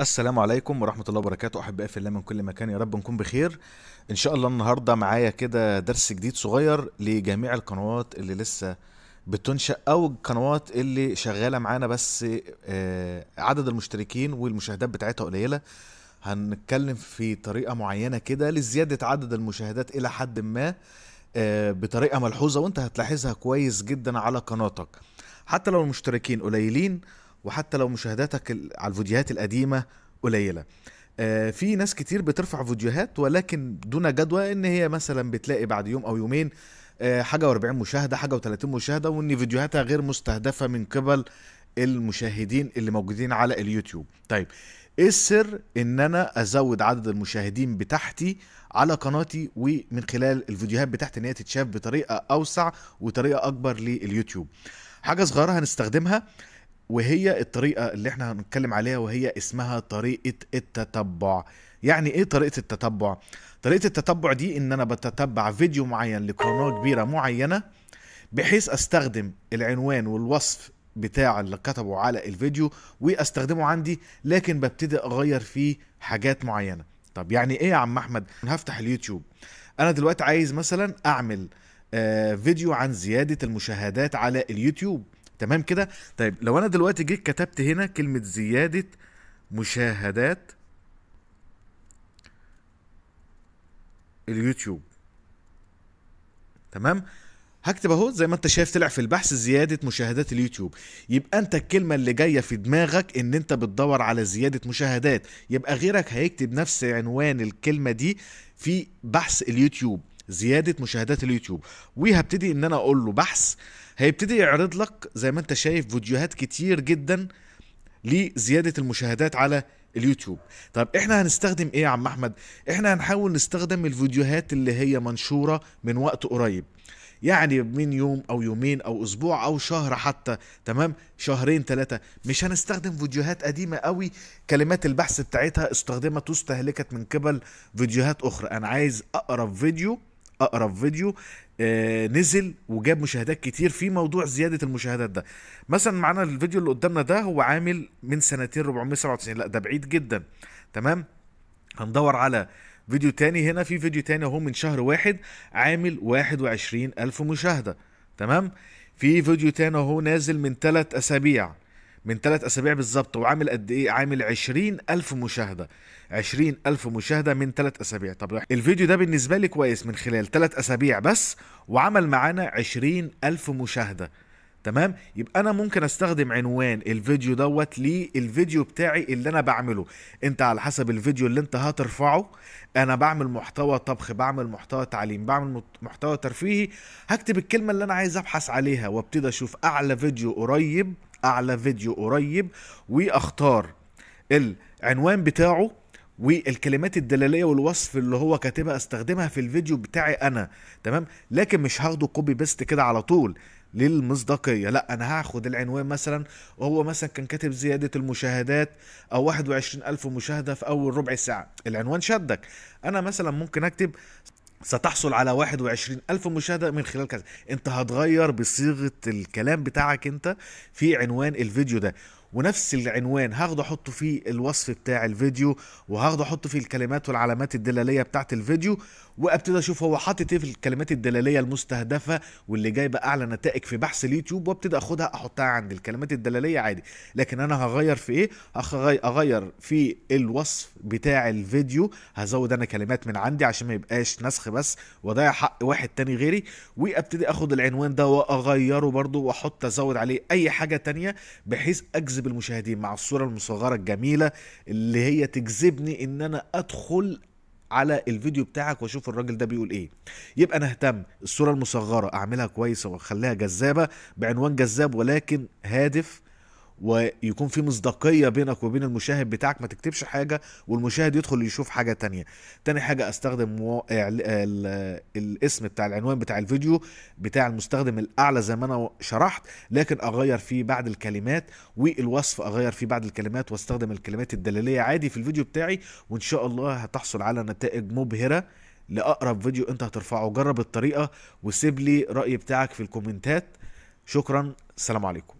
السلام عليكم ورحمة الله وبركاته أحبائي في الله من كل مكان يا رب نكون بخير إن شاء الله النهاردة معايا كده درس جديد صغير لجميع القنوات اللي لسه بتنشأ أو القنوات اللي شغالة معانا بس آه، عدد المشتركين والمشاهدات بتاعتها قليلة هنتكلم في طريقة معينة كده لزيادة عدد المشاهدات إلى حد ما آه، بطريقة ملحوظة وأنت هتلاحظها كويس جدا على قناتك حتى لو المشتركين قليلين وحتى لو مشاهداتك على الفيديوهات القديمه قليله آه، في ناس كتير بترفع فيديوهات ولكن دون جدوى ان هي مثلا بتلاقي بعد يوم او يومين آه، حاجه و40 مشاهده حاجه و30 مشاهده وان فيديوهاتها غير مستهدفه من قبل المشاهدين اللي موجودين على اليوتيوب طيب ايه السر ان انا ازود عدد المشاهدين بتاعتي على قناتي ومن خلال الفيديوهات بتاعتي ان هي تتشاف بطريقه اوسع وطريقه اكبر لليوتيوب حاجه صغيره هنستخدمها وهي الطريقة اللي احنا هنتكلم عليها وهي اسمها طريقة التتبع يعني ايه طريقة التتبع؟ طريقة التتبع دي ان انا بتتبع فيديو معين لقناة كبيرة معينة بحيث استخدم العنوان والوصف بتاع اللي كتبه على الفيديو واستخدمه عندي لكن ببتدي اغير فيه حاجات معينة طب يعني ايه يا عم احمد؟ انا هفتح اليوتيوب انا دلوقتي عايز مثلا اعمل آه فيديو عن زيادة المشاهدات على اليوتيوب تمام كده طيب لو انا دلوقتي جيت كتبت هنا كلمه زياده مشاهدات اليوتيوب تمام هكتب اهو زي ما انت شايف طلع في البحث زياده مشاهدات اليوتيوب يبقى انت الكلمه اللي جايه في دماغك ان انت بتدور على زياده مشاهدات يبقى غيرك هيكتب نفس عنوان الكلمه دي في بحث اليوتيوب زياده مشاهدات اليوتيوب وهبتدي ان انا اقول له بحث هيبتدي يعرض لك زي ما انت شايف فيديوهات كتير جدا لزياده المشاهدات على اليوتيوب طب احنا هنستخدم ايه يا عم احمد احنا هنحاول نستخدم الفيديوهات اللي هي منشوره من وقت قريب يعني من يوم او يومين او اسبوع او شهر حتى تمام شهرين ثلاثة مش هنستخدم فيديوهات قديمة قوي كلمات البحث بتاعتها استخدمت واستهلكت من قبل فيديوهات اخرى انا عايز اقرب فيديو اقرب فيديو آه، نزل وجاب مشاهدات كتير في موضوع زياده المشاهدات ده مثلا معانا الفيديو اللي قدامنا ده هو عامل من سنتين 497 لا ده بعيد جدا تمام هندور على فيديو تاني هنا في فيديو تاني اهو من شهر واحد عامل الف مشاهده تمام في فيديو تاني اهو نازل من ثلاث اسابيع من ثلاث اسابيع بالظبط وعامل قد ايه عامل 20000 مشاهده 20000 مشاهده من ثلاث اسابيع طب الفيديو ده بالنسبه لي كويس من خلال ثلاث اسابيع بس وعمل معانا 20000 مشاهده تمام يبقى انا ممكن استخدم عنوان الفيديو دوت للفيديو بتاعي اللي انا بعمله انت على حسب الفيديو اللي انت هترفعه انا بعمل محتوى طبخ بعمل محتوى تعليم بعمل محتوى ترفيهي هكتب الكلمه اللي انا عايز ابحث عليها وابتدي اشوف اعلى فيديو قريب اعلى فيديو قريب واختار العنوان بتاعه والكلمات الدلاليه والوصف اللي هو كاتبها استخدمها في الفيديو بتاعي انا تمام لكن مش هاخده كوبي بيست كده على طول للمصداقيه لا انا هاخد العنوان مثلا وهو مثلا كان كاتب زياده المشاهدات او الف مشاهده في اول ربع ساعه العنوان شدك انا مثلا ممكن اكتب ستحصل على 21 ألف مشاهدة من خلال كذا أنت هتغير بصيغة الكلام بتاعك أنت في عنوان الفيديو ده ونفس العنوان هاخده احطه فيه الوصف بتاع الفيديو وهاخده احط فيه الكلمات والعلامات الدلاليه بتاعه الفيديو وابتدي اشوف هو حاطط ايه في الكلمات الدلاليه المستهدفه واللي جايبه اعلى نتائج في بحث اليوتيوب وابتدي اخدها احطها عند الكلمات الدلاليه عادي لكن انا هغير في ايه اغير في الوصف بتاع الفيديو هزود انا كلمات من عندي عشان ما يبقاش نسخ بس واضيع حق واحد تاني غيري وابتدي اخد العنوان ده واغيره برده واحط ازود عليه اي حاجه تانيه بحيث اجذب جذب المشاهدين مع الصورة المصغرة الجميلة اللي هي تجذبني ان انا ادخل على الفيديو بتاعك واشوف الراجل ده بيقول ايه يبقى انا اهتم الصوره المصغره اعملها كويسه واخليها جذابه بعنوان جذاب ولكن هادف ويكون في مصداقيه بينك وبين المشاهد بتاعك ما تكتبش حاجه والمشاهد يدخل يشوف حاجه تانية تاني حاجه استخدم و... ال... ال... الاسم بتاع العنوان بتاع الفيديو بتاع المستخدم الاعلى زي ما انا شرحت لكن اغير فيه بعد الكلمات والوصف اغير فيه بعد الكلمات واستخدم الكلمات الدلاليه عادي في الفيديو بتاعي وان شاء الله هتحصل على نتائج مبهره لاقرب فيديو انت هترفعه جرب الطريقه وسيب لي راي بتاعك في الكومنتات شكرا السلام عليكم